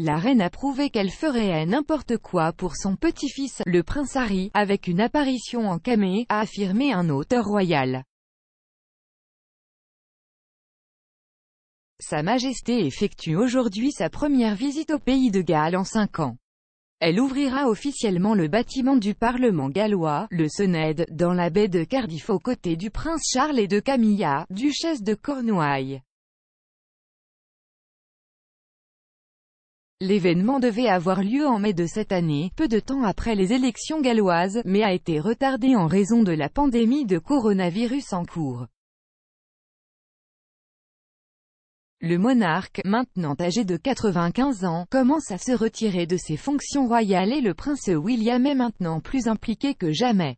la reine a prouvé qu'elle ferait n'importe quoi pour son petit-fils, le prince Harry, avec une apparition en camée, a affirmé un auteur royal. Sa Majesté effectue aujourd'hui sa première visite au pays de Galles en cinq ans. Elle ouvrira officiellement le bâtiment du Parlement gallois, le Sened, dans la baie de Cardiff aux côtés du prince Charles et de Camilla, duchesse de Cornouailles. L'événement devait avoir lieu en mai de cette année, peu de temps après les élections galloises, mais a été retardé en raison de la pandémie de coronavirus en cours. Le monarque, maintenant âgé de 95 ans, commence à se retirer de ses fonctions royales et le prince William est maintenant plus impliqué que jamais.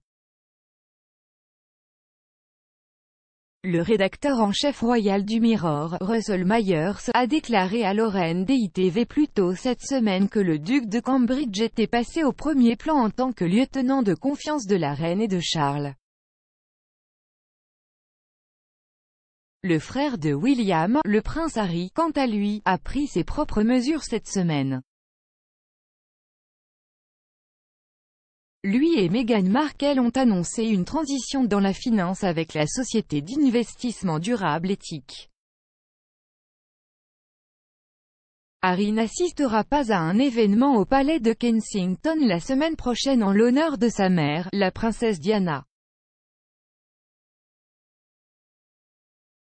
Le rédacteur en chef royal du Mirror, Russell Myers, a déclaré à Lorraine DITV plus tôt cette semaine que le duc de Cambridge était passé au premier plan en tant que lieutenant de confiance de la reine et de Charles. Le frère de William, le prince Harry, quant à lui, a pris ses propres mesures cette semaine. Lui et Meghan Markle ont annoncé une transition dans la finance avec la société d'investissement durable éthique. Harry n'assistera pas à un événement au palais de Kensington la semaine prochaine en l'honneur de sa mère, la princesse Diana.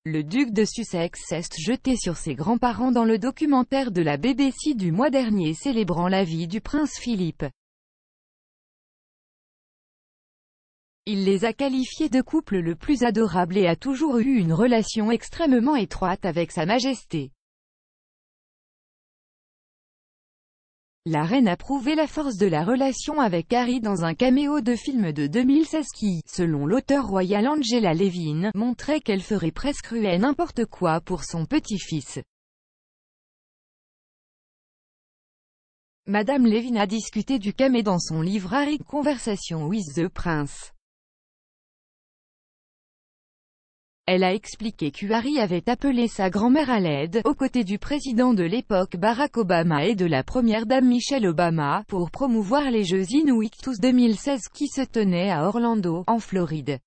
Le duc de Sussex s'est jeté sur ses grands-parents dans le documentaire de la BBC du mois dernier célébrant la vie du prince Philippe. Il les a qualifiés de couple le plus adorable et a toujours eu une relation extrêmement étroite avec Sa Majesté. La reine a prouvé la force de la relation avec Harry dans un caméo de film de 2016 qui, selon l'auteur royal Angela Levin, montrait qu'elle ferait presque cruel n'importe quoi pour son petit-fils. Madame Levin a discuté du camé dans son livre Harry Conversation with the Prince. Elle a expliqué qu'Harry avait appelé sa grand-mère à l'aide, aux côtés du président de l'époque Barack Obama et de la première dame Michelle Obama, pour promouvoir les Jeux Inuitus 2016 qui se tenaient à Orlando, en Floride.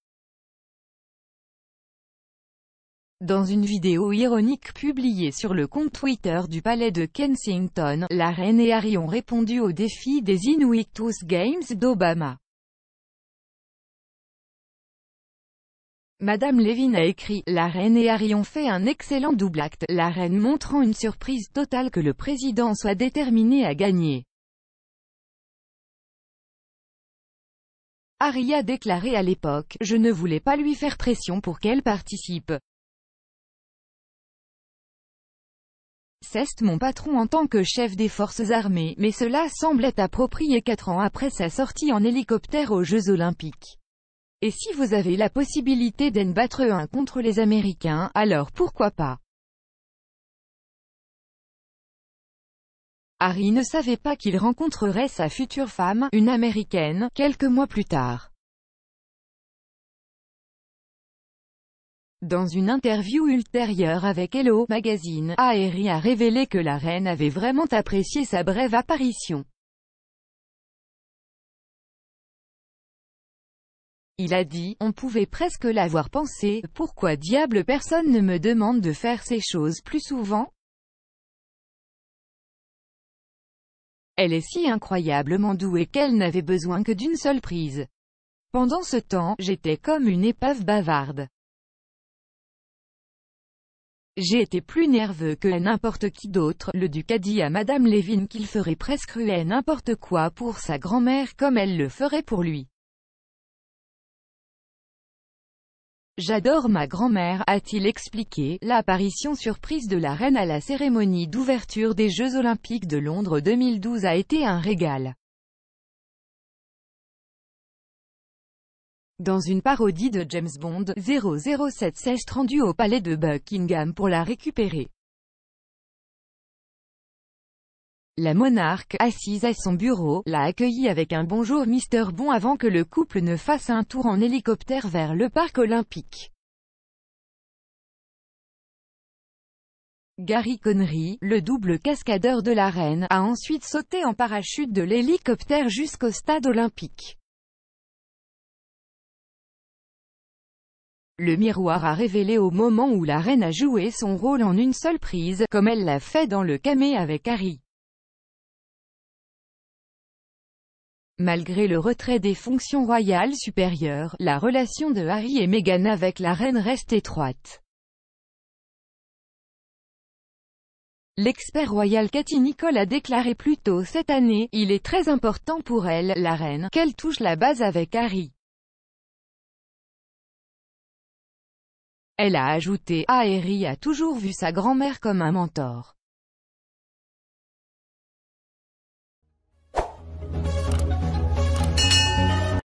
Dans une vidéo ironique publiée sur le compte Twitter du palais de Kensington, la reine et Harry ont répondu au défi des Inuictus Games d'Obama. Madame Lévin a écrit « La reine et Harry ont fait un excellent double acte, la reine montrant une surprise totale que le président soit déterminé à gagner. » Harry a déclaré à l'époque « Je ne voulais pas lui faire pression pour qu'elle participe. » C'est mon patron en tant que chef des forces armées, mais cela semblait approprié quatre ans après sa sortie en hélicoptère aux Jeux Olympiques. Et si vous avez la possibilité d'en battre un contre les Américains, alors pourquoi pas Harry ne savait pas qu'il rencontrerait sa future femme, une Américaine, quelques mois plus tard. Dans une interview ultérieure avec Hello Magazine, Harry a révélé que la reine avait vraiment apprécié sa brève apparition. Il a dit, on pouvait presque l'avoir pensé, pourquoi diable personne ne me demande de faire ces choses plus souvent Elle est si incroyablement douée qu'elle n'avait besoin que d'une seule prise. Pendant ce temps, j'étais comme une épave bavarde. J'ai été plus nerveux que n'importe qui d'autre, le duc a dit à madame Lévin qu'il ferait presque n'importe quoi pour sa grand-mère comme elle le ferait pour lui. J'adore ma grand-mère, a-t-il expliqué, l'apparition surprise de la reine à la cérémonie d'ouverture des Jeux Olympiques de Londres 2012 a été un régal. Dans une parodie de James Bond, 007 s'est rendu au palais de Buckingham pour la récupérer. La monarque, assise à son bureau, l'a accueilli avec un bonjour Mister Bon avant que le couple ne fasse un tour en hélicoptère vers le parc olympique. Gary Connery, le double cascadeur de la reine, a ensuite sauté en parachute de l'hélicoptère jusqu'au stade olympique. Le miroir a révélé au moment où la reine a joué son rôle en une seule prise, comme elle l'a fait dans le camé avec Harry. Malgré le retrait des fonctions royales supérieures, la relation de Harry et Meghan avec la reine reste étroite. L'expert royal Cathy Nicole a déclaré plus tôt cette année, il est très important pour elle, la reine, qu'elle touche la base avec Harry. Elle a ajouté, ah, Harry a toujours vu sa grand-mère comme un mentor.